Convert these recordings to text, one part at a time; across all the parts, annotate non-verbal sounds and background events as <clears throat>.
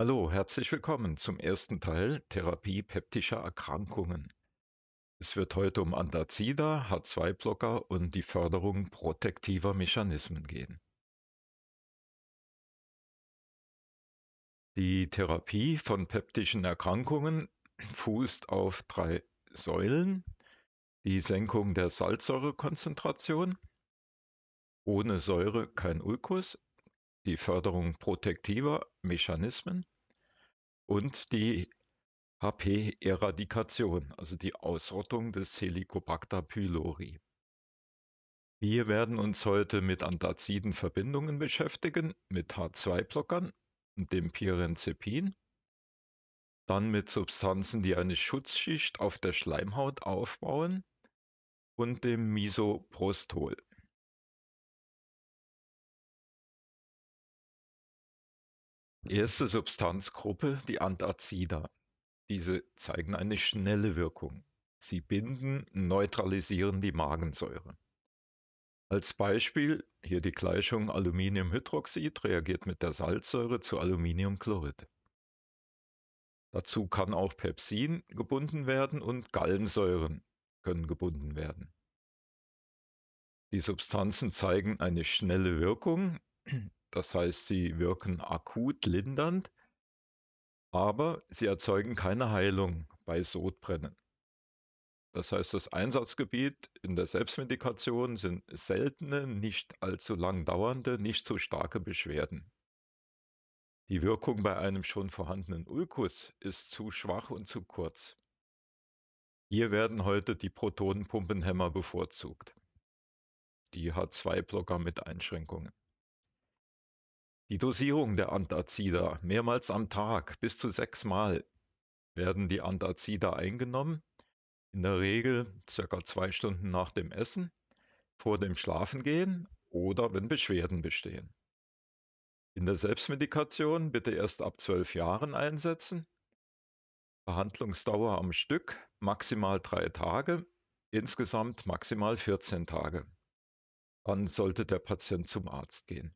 Hallo, herzlich willkommen zum ersten Teil Therapie peptischer Erkrankungen. Es wird heute um Antazida, H2-Blocker und die Förderung protektiver Mechanismen gehen. Die Therapie von peptischen Erkrankungen fußt auf drei Säulen. Die Senkung der Salzsäurekonzentration, ohne Säure kein Ulkus die Förderung protektiver Mechanismen und die HP-Eradikation, also die Ausrottung des Helicobacter pylori. Wir werden uns heute mit antaziden Verbindungen beschäftigen, mit H2-Blockern und dem Pirenzepin, dann mit Substanzen, die eine Schutzschicht auf der Schleimhaut aufbauen und dem Misoprostol. Erste Substanzgruppe die Antazida; diese zeigen eine schnelle Wirkung. Sie binden, neutralisieren die Magensäure. Als Beispiel hier die Gleichung Aluminiumhydroxid reagiert mit der Salzsäure zu Aluminiumchlorid. Dazu kann auch Pepsin gebunden werden und Gallensäuren können gebunden werden. Die Substanzen zeigen eine schnelle Wirkung das heißt, sie wirken akut lindernd, aber sie erzeugen keine Heilung bei Sodbrennen. Das heißt, das Einsatzgebiet in der Selbstmedikation sind seltene, nicht allzu lang dauernde, nicht so starke Beschwerden. Die Wirkung bei einem schon vorhandenen Ulkus ist zu schwach und zu kurz. Hier werden heute die Protonenpumpenhämmer bevorzugt. Die H2-Blocker mit Einschränkungen. Die Dosierung der Antazida mehrmals am Tag, bis zu sechsmal werden die Antazida eingenommen, in der Regel circa zwei Stunden nach dem Essen, vor dem Schlafengehen oder wenn Beschwerden bestehen. In der Selbstmedikation bitte erst ab zwölf Jahren einsetzen. Behandlungsdauer am Stück maximal drei Tage, insgesamt maximal 14 Tage. Dann sollte der Patient zum Arzt gehen.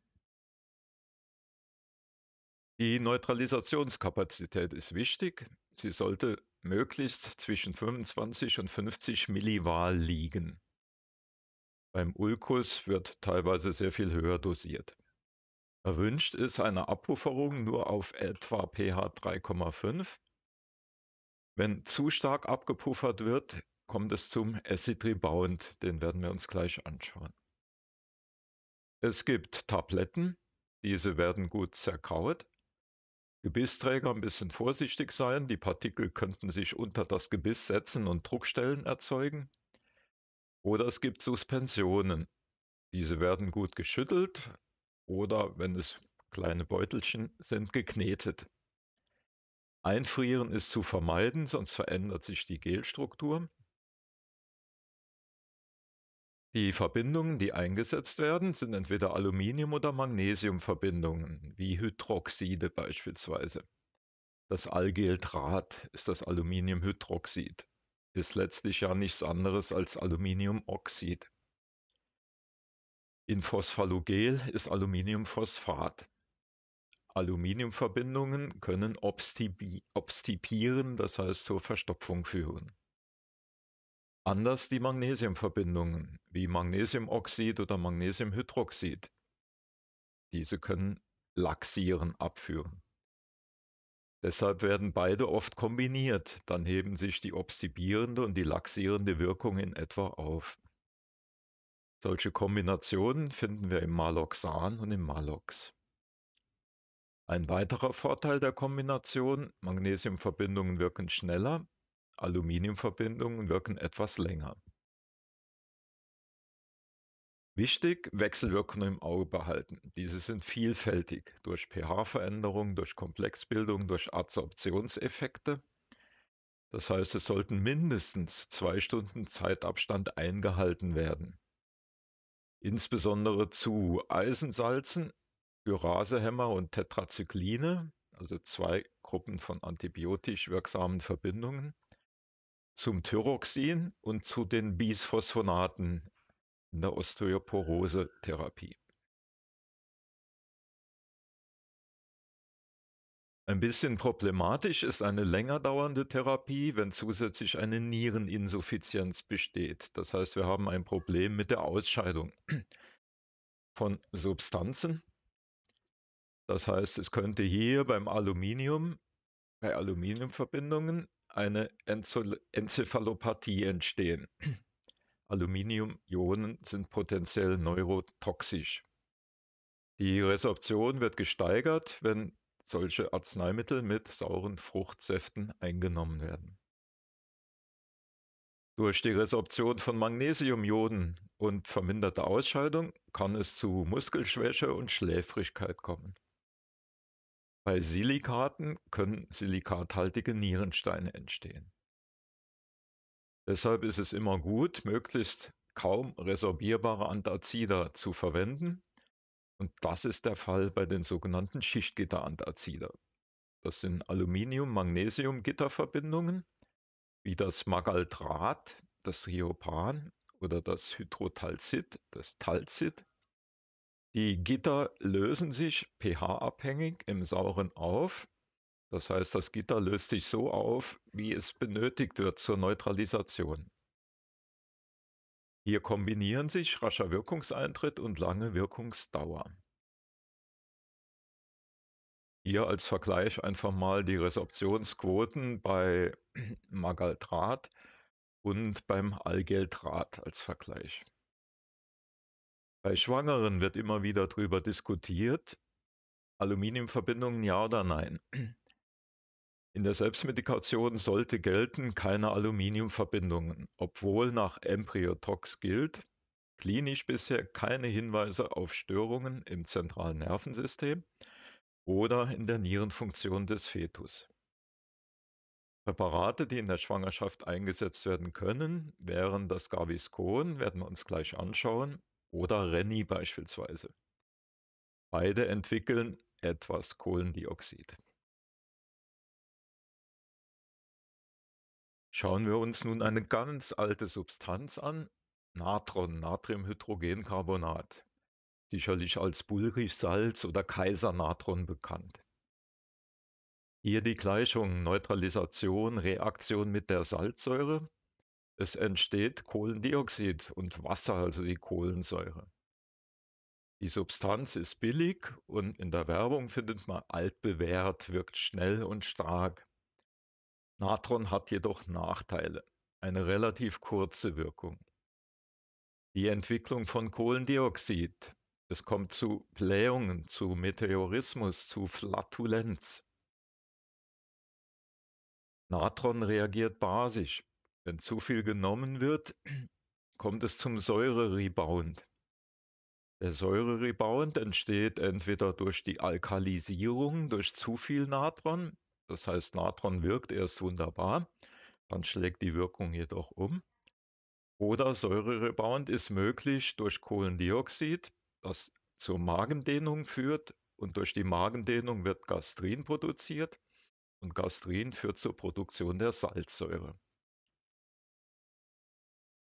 Die Neutralisationskapazität ist wichtig, sie sollte möglichst zwischen 25 und 50 Millivar liegen. Beim Ulkus wird teilweise sehr viel höher dosiert. Erwünscht ist eine Abpufferung nur auf etwa pH 3,5. Wenn zu stark abgepuffert wird, kommt es zum Acid Rebound, den werden wir uns gleich anschauen. Es gibt Tabletten, diese werden gut zerkaut. Gebissträger ein bisschen vorsichtig sein. Die Partikel könnten sich unter das Gebiss setzen und Druckstellen erzeugen. Oder es gibt Suspensionen. Diese werden gut geschüttelt oder, wenn es kleine Beutelchen sind, geknetet. Einfrieren ist zu vermeiden, sonst verändert sich die Gelstruktur. Die Verbindungen, die eingesetzt werden, sind entweder Aluminium- oder Magnesiumverbindungen, wie Hydroxide beispielsweise. Das Algeltrat ist das Aluminiumhydroxid, ist letztlich ja nichts anderes als Aluminiumoxid. In Phosphalogel ist Aluminiumphosphat. Aluminiumverbindungen können obstipieren, das heißt zur Verstopfung führen. Anders die Magnesiumverbindungen wie Magnesiumoxid oder Magnesiumhydroxid. Diese können Laxieren abführen. Deshalb werden beide oft kombiniert, dann heben sich die obstibierende und die laxierende Wirkung in etwa auf. Solche Kombinationen finden wir im Maloxan und im Malox. Ein weiterer Vorteil der Kombination, Magnesiumverbindungen wirken schneller, Aluminiumverbindungen wirken etwas länger. Wichtig, Wechselwirkungen im Auge behalten. Diese sind vielfältig durch pH-Veränderungen, durch Komplexbildung, durch Adsorptionseffekte. Das heißt, es sollten mindestens zwei Stunden Zeitabstand eingehalten werden. Insbesondere zu Eisensalzen, Urasehemmer und Tetrazykline, also zwei Gruppen von antibiotisch wirksamen Verbindungen, zum Thyroxin und zu den Bisphosphonaten in der Osteoporose-Therapie. Ein bisschen problematisch ist eine länger dauernde Therapie, wenn zusätzlich eine Niereninsuffizienz besteht. Das heißt, wir haben ein Problem mit der Ausscheidung von Substanzen. Das heißt, es könnte hier beim Aluminium, bei Aluminiumverbindungen eine Enzephalopathie entstehen. Aluminium-Ionen sind potenziell neurotoxisch. Die Resorption wird gesteigert, wenn solche Arzneimittel mit sauren Fruchtsäften eingenommen werden. Durch die Resorption von Magnesiumionen und verminderte Ausscheidung kann es zu Muskelschwäche und Schläfrigkeit kommen. Bei Silikaten können silikathaltige Nierensteine entstehen. Deshalb ist es immer gut, möglichst kaum resorbierbare Antazider zu verwenden. Und das ist der Fall bei den sogenannten Schichtgitterantazida. Das sind Aluminium-Magnesium-Gitterverbindungen, wie das Magaldrat, das Riopan oder das Hydrotalzid, das Talzid. Die Gitter lösen sich pH-abhängig im Sauren auf. Das heißt, das Gitter löst sich so auf, wie es benötigt wird zur Neutralisation. Hier kombinieren sich rascher Wirkungseintritt und lange Wirkungsdauer. Hier als Vergleich einfach mal die Resorptionsquoten bei <clears throat> Magaltrat und beim Algeltrat als Vergleich. Bei Schwangeren wird immer wieder darüber diskutiert, Aluminiumverbindungen ja oder nein. In der Selbstmedikation sollte gelten keine Aluminiumverbindungen, obwohl nach Embryotox gilt, klinisch bisher keine Hinweise auf Störungen im zentralen Nervensystem oder in der Nierenfunktion des Fetus. Präparate, die in der Schwangerschaft eingesetzt werden können, wären das Gaviscon, werden wir uns gleich anschauen, oder Renny beispielsweise. Beide entwickeln etwas Kohlendioxid. Schauen wir uns nun eine ganz alte Substanz an, Natron, Natriumhydrogencarbonat, sicherlich als Bullrichsalz oder Kaisernatron bekannt. Hier die Gleichung Neutralisation, Reaktion mit der Salzsäure es entsteht Kohlendioxid und Wasser, also die Kohlensäure. Die Substanz ist billig und in der Werbung findet man altbewährt, wirkt schnell und stark. Natron hat jedoch Nachteile, eine relativ kurze Wirkung. Die Entwicklung von Kohlendioxid. Es kommt zu Blähungen, zu Meteorismus, zu Flatulenz. Natron reagiert basisch, wenn zu viel genommen wird, kommt es zum Säure-Rebound. Der Säure-Rebound entsteht entweder durch die Alkalisierung, durch zu viel Natron. Das heißt, Natron wirkt erst wunderbar, dann schlägt die Wirkung jedoch um. Oder Säure-Rebound ist möglich durch Kohlendioxid, das zur Magendehnung führt und durch die Magendehnung wird Gastrin produziert und Gastrin führt zur Produktion der Salzsäure.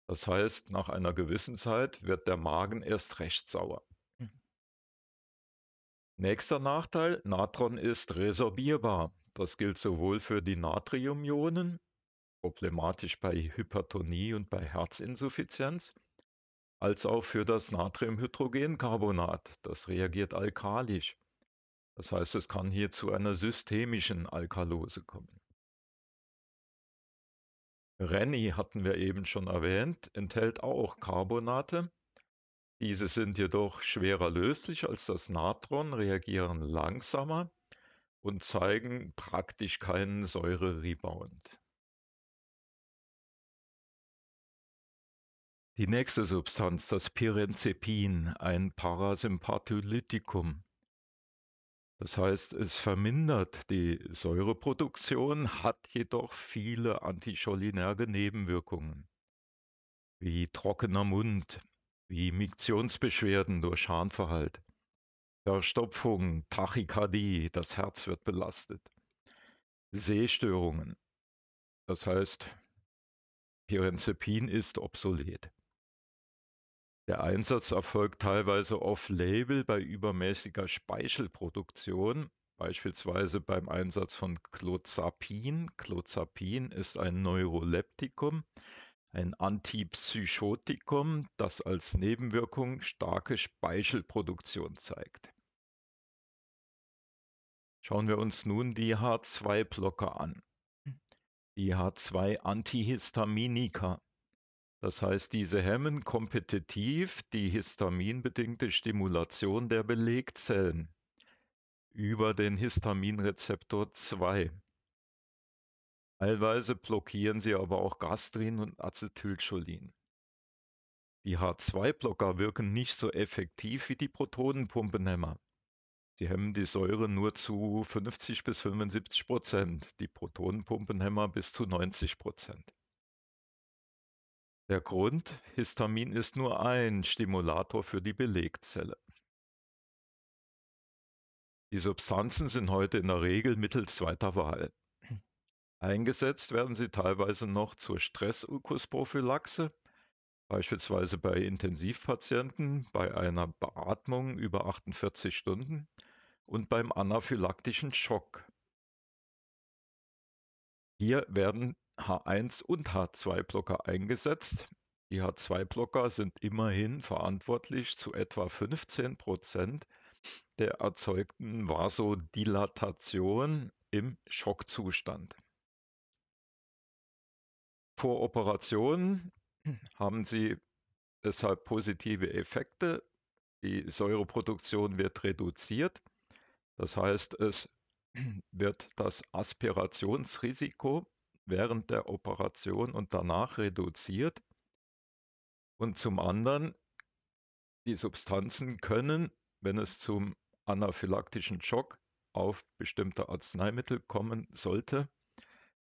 Das heißt, nach einer gewissen Zeit wird der Magen erst recht sauer. Hm. Nächster Nachteil, Natron ist resorbierbar. Das gilt sowohl für die Natriumionen, problematisch bei Hypertonie und bei Herzinsuffizienz, als auch für das Natriumhydrogencarbonat. Das reagiert alkalisch. Das heißt, es kann hier zu einer systemischen Alkalose kommen. Rennie hatten wir eben schon erwähnt, enthält auch Carbonate. Diese sind jedoch schwerer löslich als das Natron, reagieren langsamer und zeigen praktisch keinen Säure-Rebound. Die nächste Substanz, das Pirenzepin, ein Parasympatholytikum. Das heißt, es vermindert die Säureproduktion, hat jedoch viele anticholinerge Nebenwirkungen, wie trockener Mund, wie Miktionsbeschwerden durch Harnverhalt, Verstopfung, Tachykardie, das Herz wird belastet, Sehstörungen. Das heißt, Pirenzepin ist obsolet. Der Einsatz erfolgt teilweise off-label bei übermäßiger Speichelproduktion, beispielsweise beim Einsatz von Clozapin. Clozapin ist ein Neuroleptikum, ein Antipsychotikum, das als Nebenwirkung starke Speichelproduktion zeigt. Schauen wir uns nun die H2-Blocker an. Hm. Die H2-Antihistaminika das heißt, diese hemmen kompetitiv die histaminbedingte Stimulation der Belegzellen über den Histaminrezeptor 2. Teilweise blockieren sie aber auch Gastrin und Acetylcholin. Die H2-Blocker wirken nicht so effektiv wie die Protonenpumpenhemmer. Sie hemmen die Säure nur zu 50 bis 75 Prozent, die Protonenpumpenhemmer bis zu 90 Prozent. Der Grund: Histamin ist nur ein Stimulator für die Belegzelle. Die Substanzen sind heute in der Regel Mittel zweiter Wahl. Eingesetzt werden sie teilweise noch zur Stress-Urkusprophylaxe, beispielsweise bei Intensivpatienten bei einer Beatmung über 48 Stunden und beim anaphylaktischen Schock. Hier werden H1- und H2-Blocker eingesetzt. Die H2-Blocker sind immerhin verantwortlich zu etwa 15 Prozent der erzeugten Vasodilatation im Schockzustand. Vor Operationen haben sie deshalb positive Effekte. Die Säureproduktion wird reduziert. Das heißt, es wird das Aspirationsrisiko während der Operation und danach reduziert. Und zum anderen, die Substanzen können, wenn es zum anaphylaktischen Schock auf bestimmte Arzneimittel kommen sollte,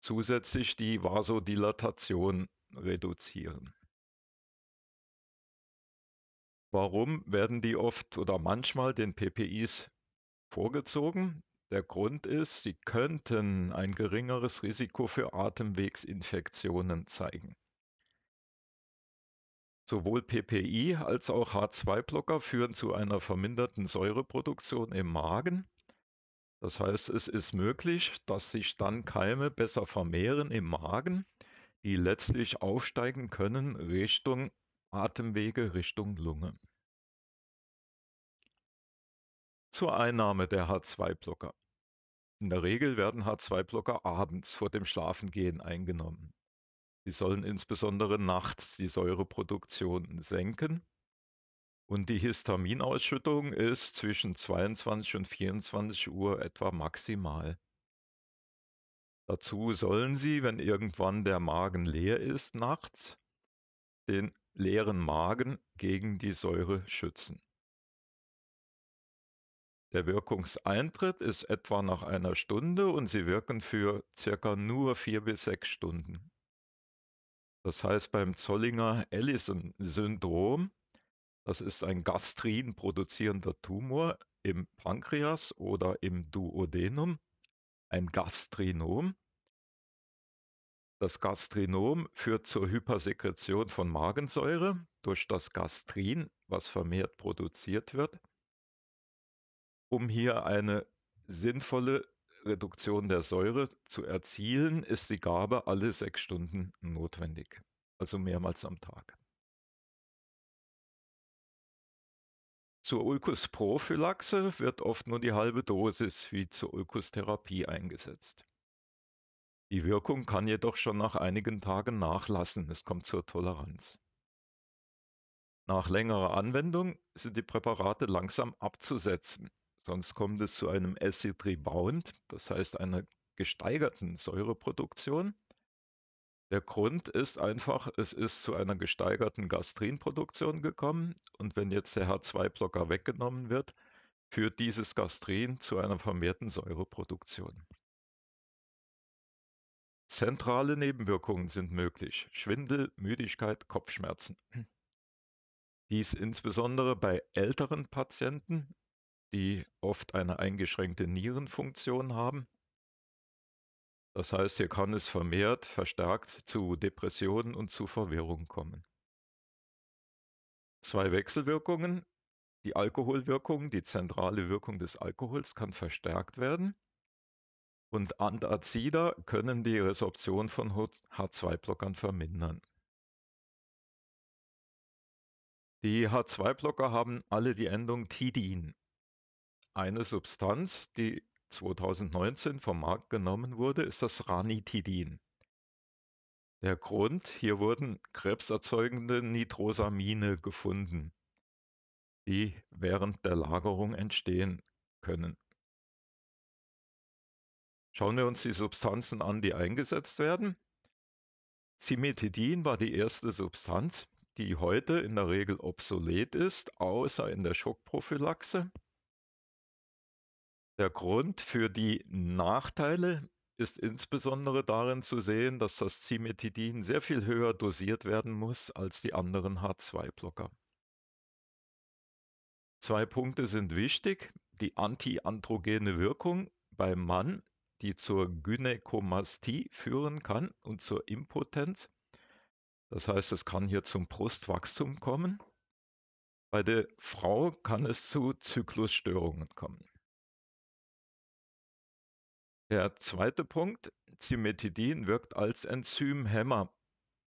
zusätzlich die Vasodilatation reduzieren. Warum werden die oft oder manchmal den PPIs vorgezogen? Der Grund ist, sie könnten ein geringeres Risiko für Atemwegsinfektionen zeigen. Sowohl PPI als auch H2-Blocker führen zu einer verminderten Säureproduktion im Magen. Das heißt, es ist möglich, dass sich dann Keime besser vermehren im Magen, die letztlich aufsteigen können Richtung Atemwege, Richtung Lunge. zur Einnahme der H2-Blocker. In der Regel werden H2-Blocker abends vor dem Schlafengehen eingenommen. Sie sollen insbesondere nachts die Säureproduktion senken und die Histaminausschüttung ist zwischen 22 und 24 Uhr etwa maximal. Dazu sollen Sie, wenn irgendwann der Magen leer ist nachts, den leeren Magen gegen die Säure schützen. Der Wirkungseintritt ist etwa nach einer Stunde und sie wirken für circa nur vier bis sechs Stunden. Das heißt beim Zollinger Ellison-Syndrom, das ist ein Gastrin produzierender Tumor im Pankreas oder im Duodenum, ein Gastrinom. Das Gastrinom führt zur Hypersekretion von Magensäure durch das Gastrin, was vermehrt produziert wird. Um hier eine sinnvolle Reduktion der Säure zu erzielen, ist die Gabe alle sechs Stunden notwendig, also mehrmals am Tag. Zur Ulkusprophylaxe wird oft nur die halbe Dosis wie zur Ulkustherapie eingesetzt. Die Wirkung kann jedoch schon nach einigen Tagen nachlassen. Es kommt zur Toleranz. Nach längerer Anwendung sind die Präparate langsam abzusetzen. Sonst kommt es zu einem Acid Rebound, das heißt einer gesteigerten Säureproduktion. Der Grund ist einfach, es ist zu einer gesteigerten Gastrinproduktion gekommen und wenn jetzt der H2-Blocker weggenommen wird, führt dieses Gastrin zu einer vermehrten Säureproduktion. Zentrale Nebenwirkungen sind möglich. Schwindel, Müdigkeit, Kopfschmerzen. <clears throat> Dies insbesondere bei älteren Patienten die oft eine eingeschränkte Nierenfunktion haben. Das heißt, hier kann es vermehrt, verstärkt zu Depressionen und zu Verwirrung kommen. Zwei Wechselwirkungen. Die Alkoholwirkung, die zentrale Wirkung des Alkohols kann verstärkt werden. Und Antazida können die Resorption von H2-Blockern vermindern. Die H2-Blocker haben alle die Endung Tidin. Eine Substanz, die 2019 vom Markt genommen wurde, ist das Ranitidin. Der Grund, hier wurden krebserzeugende Nitrosamine gefunden, die während der Lagerung entstehen können. Schauen wir uns die Substanzen an, die eingesetzt werden. Cimetidin war die erste Substanz, die heute in der Regel obsolet ist, außer in der Schockprophylaxe. Der Grund für die Nachteile ist insbesondere darin zu sehen, dass das Cimetidin sehr viel höher dosiert werden muss als die anderen H2-Blocker. Zwei Punkte sind wichtig. Die antiandrogene Wirkung beim Mann, die zur Gynäkomastie führen kann und zur Impotenz. Das heißt, es kann hier zum Brustwachstum kommen. Bei der Frau kann es zu Zyklusstörungen kommen. Der zweite Punkt, Cimetidin wirkt als Enzymhemmer.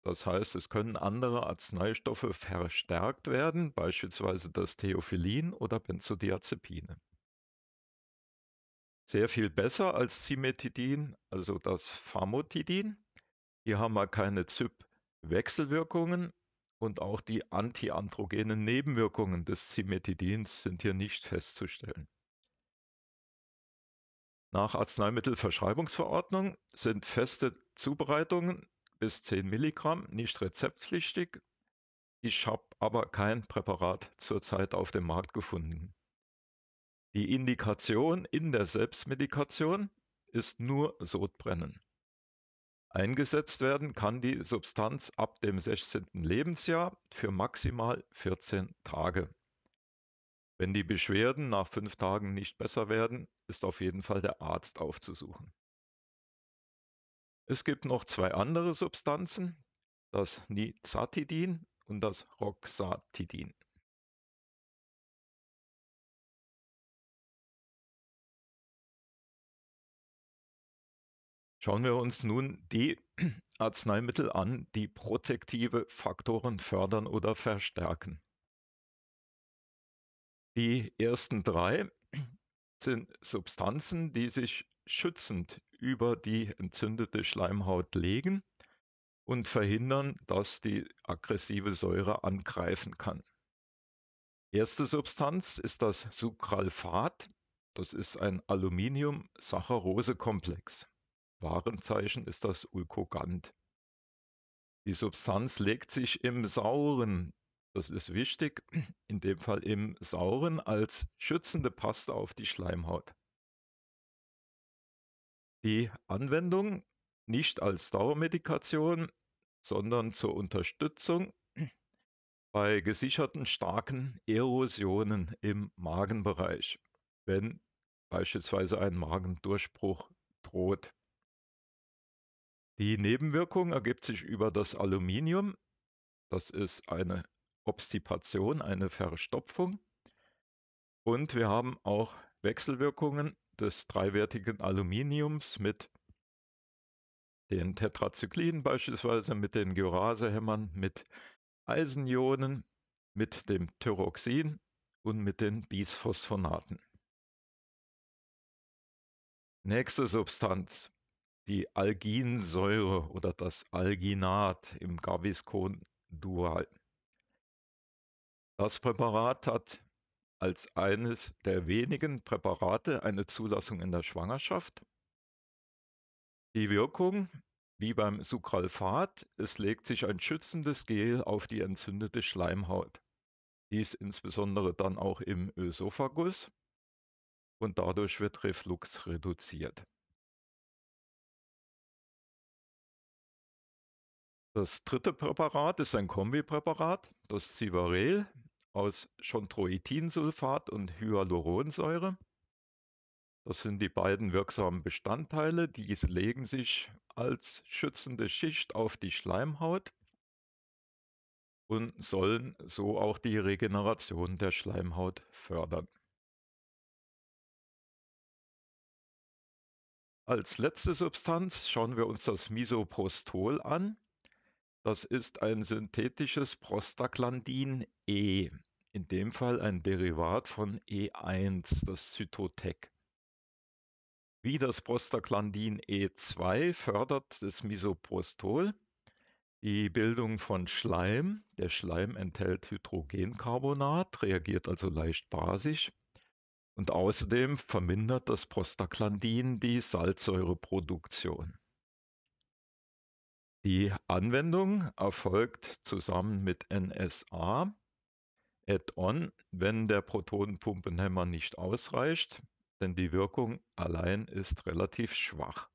Das heißt, es können andere Arzneistoffe verstärkt werden, beispielsweise das Theophilin oder Benzodiazepine. Sehr viel besser als Cimetidin, also das Famotidin. Hier haben wir keine zyp wechselwirkungen und auch die antiandrogenen Nebenwirkungen des Cimetidins sind hier nicht festzustellen. Nach Arzneimittelverschreibungsverordnung sind feste Zubereitungen bis 10 Milligramm nicht rezeptpflichtig, ich habe aber kein Präparat zurzeit auf dem Markt gefunden. Die Indikation in der Selbstmedikation ist nur Sodbrennen. Eingesetzt werden kann die Substanz ab dem 16. Lebensjahr für maximal 14 Tage. Wenn die Beschwerden nach fünf Tagen nicht besser werden, ist auf jeden Fall der Arzt aufzusuchen. Es gibt noch zwei andere Substanzen, das Nizatidin und das Roxatidin. Schauen wir uns nun die <clears throat> Arzneimittel an, die protektive Faktoren fördern oder verstärken. Die ersten drei sind Substanzen, die sich schützend über die entzündete Schleimhaut legen und verhindern, dass die aggressive Säure angreifen kann. Erste Substanz ist das Sucralfat. Das ist ein Aluminium-Saccharose-Komplex. Warenzeichen ist das Ulkogant. Die Substanz legt sich im sauren das ist wichtig, in dem Fall im Sauren als schützende Paste auf die Schleimhaut. Die Anwendung nicht als Dauermedikation, sondern zur Unterstützung bei gesicherten starken Erosionen im Magenbereich, wenn beispielsweise ein Magendurchbruch droht. Die Nebenwirkung ergibt sich über das Aluminium. Das ist eine Obstipation, eine Verstopfung. Und wir haben auch Wechselwirkungen des dreiwertigen Aluminiums mit den Tetrazyklinen beispielsweise, mit den Gyrasehämmern, mit Eisenionen, mit dem Thyroxin und mit den Bisphosphonaten. Nächste Substanz, die Alginsäure oder das Alginat im Gaviscon-Dual. Das Präparat hat als eines der wenigen Präparate eine Zulassung in der Schwangerschaft. Die Wirkung, wie beim Sucralfat, es legt sich ein schützendes Gel auf die entzündete Schleimhaut. Dies insbesondere dann auch im Ösophagus und dadurch wird Reflux reduziert. Das dritte Präparat ist ein Kombipräparat, das Civarel aus Chondroitinsulfat und Hyaluronsäure. Das sind die beiden wirksamen Bestandteile. Diese legen sich als schützende Schicht auf die Schleimhaut und sollen so auch die Regeneration der Schleimhaut fördern. Als letzte Substanz schauen wir uns das Misoprostol an. Das ist ein synthetisches Prostaglandin E, in dem Fall ein Derivat von E1, das Zytotec. Wie das Prostaglandin E2 fördert das Misoprostol die Bildung von Schleim. Der Schleim enthält Hydrogencarbonat, reagiert also leicht basisch. Und außerdem vermindert das Prostaglandin die Salzsäureproduktion. Die Anwendung erfolgt zusammen mit NSA Add-on, wenn der Protonenpumpenhemmer nicht ausreicht, denn die Wirkung allein ist relativ schwach.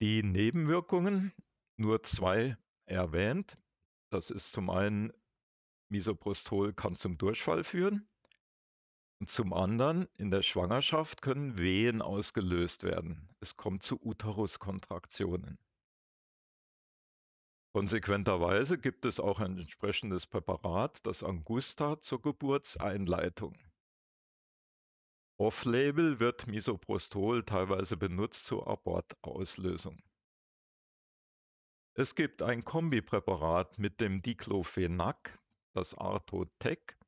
Die Nebenwirkungen, nur zwei erwähnt, das ist zum einen Misoprostol kann zum Durchfall führen und zum anderen in der Schwangerschaft können Wehen ausgelöst werden. Es kommt zu Uteruskontraktionen. Konsequenterweise gibt es auch ein entsprechendes Präparat, das Angusta, zur Geburtseinleitung. Off-Label wird Misoprostol teilweise benutzt zur Abortauslösung. Es gibt ein Kombipräparat mit dem Diclofenac, das Artotec.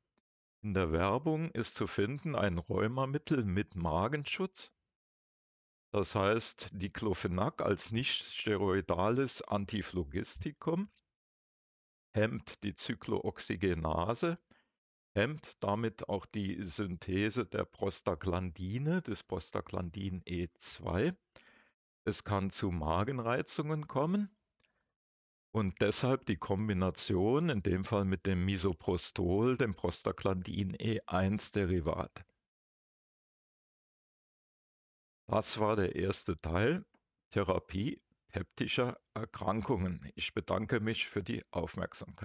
In der Werbung ist zu finden ein Rheumamittel mit Magenschutz das heißt, Diclofenac als nicht steroidales Antiphlogistikum hemmt die Zyklooxygenase, hemmt damit auch die Synthese der Prostaglandine, des Prostaglandin E2. Es kann zu Magenreizungen kommen und deshalb die Kombination, in dem Fall mit dem Misoprostol, dem Prostaglandin E1-Derivat. Das war der erste Teil Therapie peptischer Erkrankungen. Ich bedanke mich für die Aufmerksamkeit.